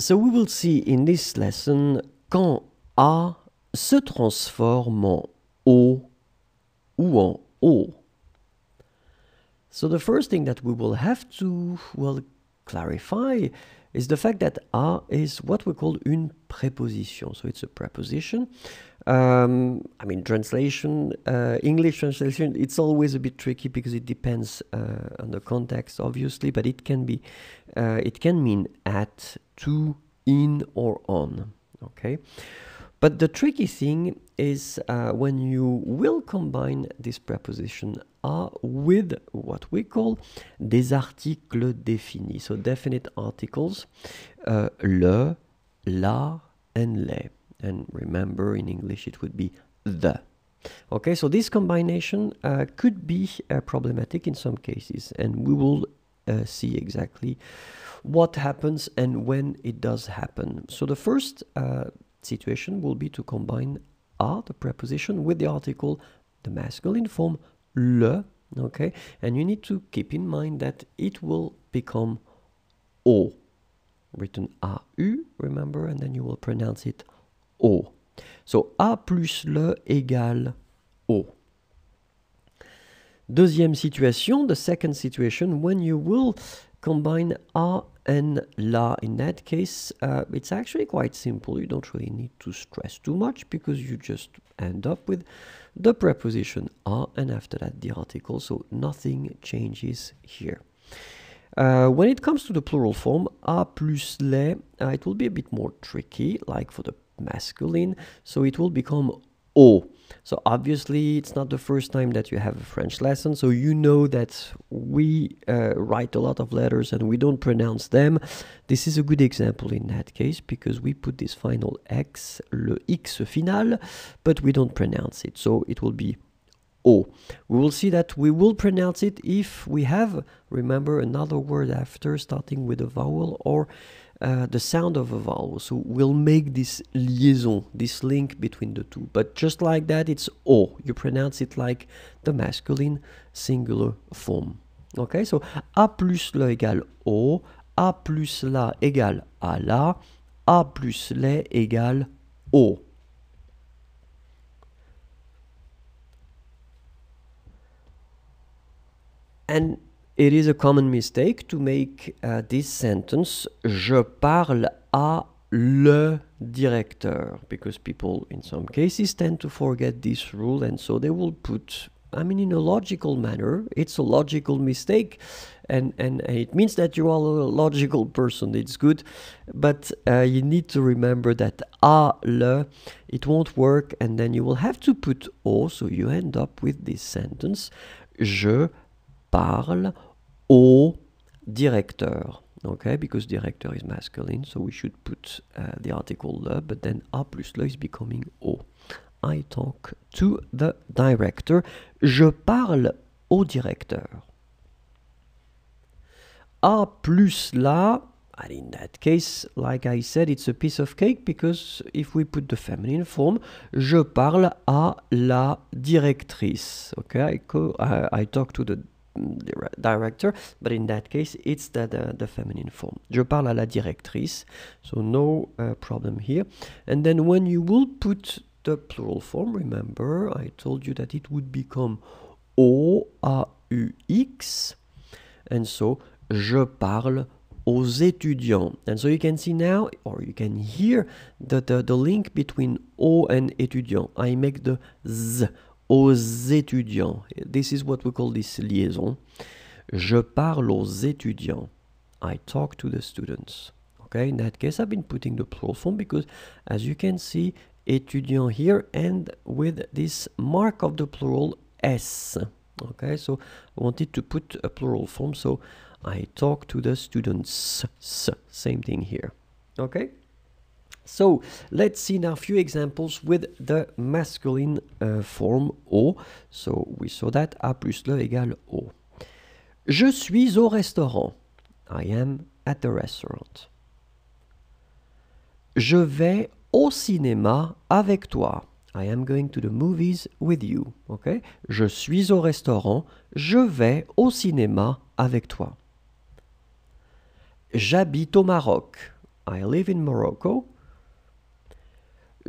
So we will see in this lesson quand A se transforme en O ou en O. So the first thing that we will have to, well, clarify is the fact that A is what we call une préposition. So it's a preposition um, I mean, translation, uh, English translation, it's always a bit tricky because it depends uh, on the context, obviously, but it can be, uh, it can mean at, to, in, or on. Okay. But the tricky thing is uh, when you will combine this preposition "a" with what we call des articles définis, so definite articles, uh, le, la, and les and remember in English it would be the. Okay, so this combination uh, could be uh, problematic in some cases, and we will uh, see exactly what happens and when it does happen. So the first uh, situation will be to combine a, the preposition, with the article, the masculine form, le, okay? And you need to keep in mind that it will become o, written a-u, remember, and then you will pronounce it O. So A plus le égale O. Deuxième situation, the second situation, when you will combine A and La. In that case, uh, it's actually quite simple. You don't really need to stress too much because you just end up with the preposition A and after that the article. So nothing changes here. Uh, when it comes to the plural form, A plus les, uh, it will be a bit more tricky, like for the masculine, so it will become O. So obviously, it's not the first time that you have a French lesson, so you know that we uh, write a lot of letters and we don't pronounce them. This is a good example in that case because we put this final X, le X final, but we don't pronounce it, so it will be O. We will see that we will pronounce it if we have, remember, another word after starting with a vowel or uh, the sound of a vowel. So we'll make this liaison, this link between the two. But just like that, it's O. You pronounce it like the masculine singular form. Okay, so A plus le égale O, A plus la égale à la, A plus les égale O. And it is a common mistake to make uh, this sentence je parle à le directeur because people in some cases tend to forget this rule and so they will put I mean in a logical manner it's a logical mistake and and, and it means that you are a logical person it's good but uh, you need to remember that a le it won't work and then you will have to put o so you end up with this sentence je parle au directeur. Okay, because director is masculine, so we should put uh, the article le, but then a plus le is becoming o. I talk to the director. Je parle au directeur. A plus la, and in that case, like I said, it's a piece of cake because if we put the feminine form, je parle à la directrice. Okay, I talk to the director, but in that case, it's the, the, the, feminine form. Je parle à la directrice, so no uh, problem here. And then when you will put the plural form, remember, I told you that it would become O-A-U-X, and so je parle aux étudiants. And so you can see now, or you can hear, the, the, the link between O and étudiant. I make the Z aux étudiants. This is what we call this liaison. Je parle aux étudiants. I talk to the students. Okay, in that case, I've been putting the plural form because, as you can see, étudiant here and with this mark of the plural s. Okay, so I wanted to put a plural form, so I talk to the students. S, same thing here. Okay. So let's see now a few examples with the masculine euh, form O. So we saw that A plus le égale O. Je suis au restaurant. I am at the restaurant. Je vais au cinéma avec toi. I am going to the movies with you. Okay? Je suis au restaurant. Je vais au cinéma avec toi. J'habite au Maroc. I live in Morocco.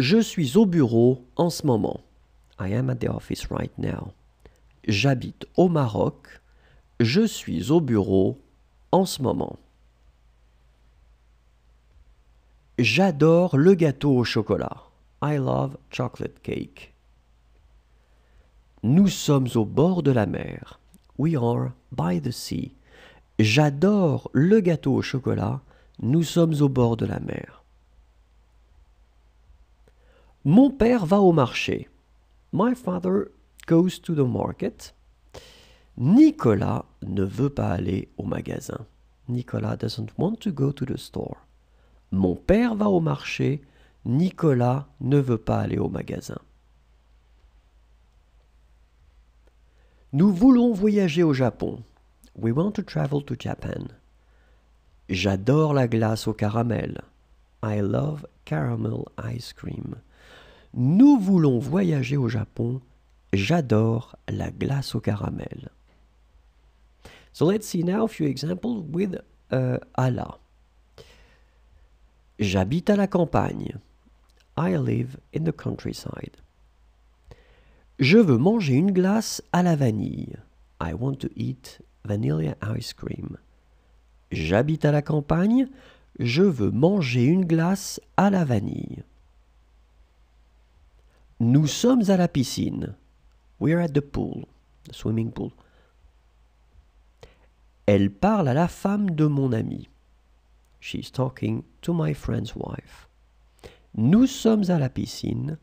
Je suis au bureau en ce moment. I am at the office right now. J'habite au Maroc. Je suis au bureau en ce moment. J'adore le gâteau au chocolat. I love chocolate cake. Nous sommes au bord de la mer. We are by the sea. J'adore le gâteau au chocolat. Nous sommes au bord de la mer. Mon père va au marché. My father goes to the market. Nicolas ne veut pas aller au magasin. Nicolas doesn't want to go to the store. Mon père va au marché. Nicolas ne veut pas aller au magasin. Nous voulons voyager au Japon. We want to travel to Japan. J'adore la glace au caramel. I love caramel ice cream. Nous voulons voyager au Japon. J'adore la glace au caramel. So let's see now a few examples with uh, Allah. J'habite à la campagne. I live in the countryside. Je veux manger une glace à la vanille. I want to eat vanilla ice cream. J'habite à la campagne. Je veux manger une glace à la vanille. Nous sommes à la piscine. We are at the pool, the swimming pool. Elle parle à la femme de mon ami. She's talking to my friend's wife. Nous sommes à la piscine.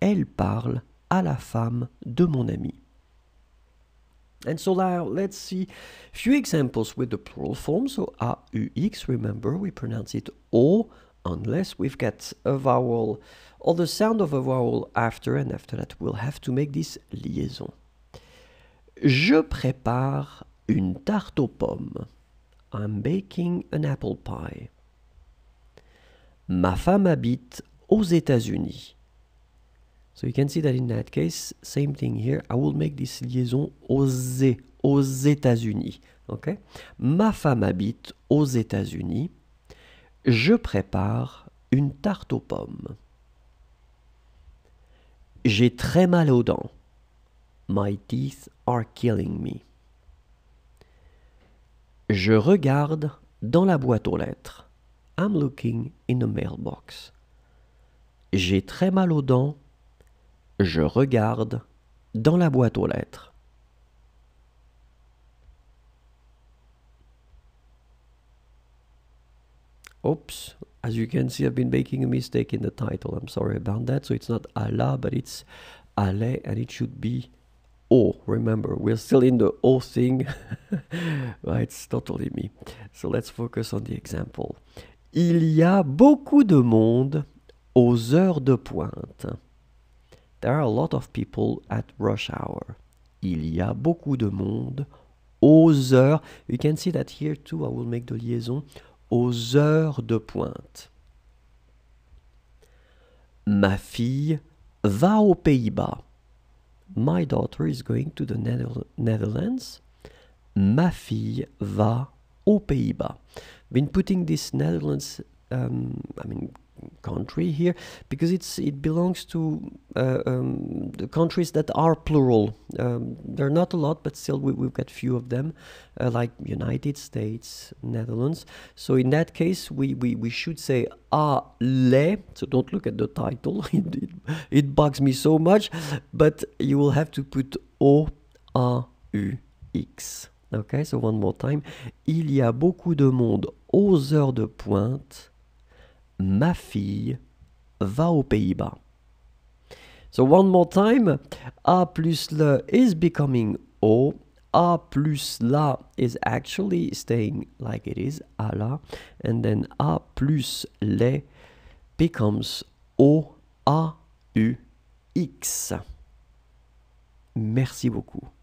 Elle parle à la femme de mon ami. And so now let's see few examples with the plural form. So A-U-X, remember we pronounce it O unless we've got a vowel or the sound of a vowel after, and after that we'll have to make this liaison. Je prépare une tarte aux pommes. I'm baking an apple pie. Ma femme habite aux États-Unis. So you can see that in that case, same thing here. I will make this liaison aux, e, aux États-Unis. Okay? Ma femme habite aux États-Unis. Je prépare une tarte aux pommes. J'ai très mal aux dents. My teeth are killing me. Je regarde dans la boîte aux lettres. I'm looking in the mailbox. J'ai très mal aux dents. Je regarde dans la boîte aux lettres. oops as you can see i've been making a mistake in the title i'm sorry about that so it's not allah but it's ale and it should be o remember we're still in the o thing it's totally me so let's focus on the example il y a beaucoup de monde aux heures de pointe there are a lot of people at rush hour il y a beaucoup de monde aux heures you can see that here too i will make the liaison aux heures de pointe. Ma fille va aux Pays-Bas. My daughter is going to the Netherlands. Ma fille va aux Pays-Bas. Been putting this Netherlands um, I mean country here because it's it belongs to uh, um, the countries that are plural. Um, there are not a lot, but still we, have got few of them, uh, like United States, Netherlands. So in that case, we, we, we should say ah les. So don't look at the title; it, it, it, bugs me so much. But you will have to put o a u x. Okay, so one more time. Il y a beaucoup de monde aux heures de pointe ma fille va aux Pays-Bas. So one more time, A plus le is becoming O, A plus la is actually staying like it is, a la, and then A plus les becomes O, A, U, X. Merci beaucoup.